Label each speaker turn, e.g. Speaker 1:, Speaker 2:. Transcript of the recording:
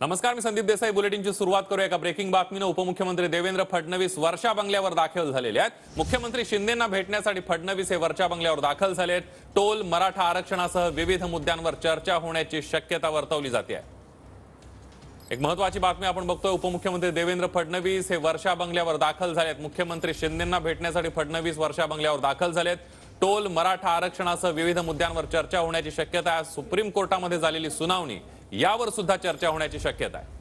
Speaker 1: नमस्कार मी संदीप देसाई बुलेटिनची सुरुवात करू एका ब्रेकिंग बातमीनं उपमुख्यमंत्री देवेंद्र फडणवीस वर्षा बंगल्यावर दाखल झालेले आहेत मुख्यमंत्री शिंदेना भेटण्यासाठी फडणवीस हे वर्षा बंगल्यावर दाखल झाले आहेत टोल मराठा आरक्षणासह विविध मुद्द्यांवर चर्चा होण्याची शक्यता वर्तवली जाते एक महत्वाची बातमी आपण बघतोय उपमुख्यमंत्री देवेंद्र फडणवीस हे वर्षा बंगल्यावर दाखल झालेत मुख्यमंत्री शिंदेना भेटण्यासाठी फडणवीस वर्षा बंगल्यावर दाखल झालेत टोल मराठा आरक्षणासह विविध मुद्द्यांवर चर्चा होण्याची शक्यता सुप्रीम कोर्टामध्ये झालेली सुनावणी यावर सुद्धा चर्चा होण्याची शक्यता आहे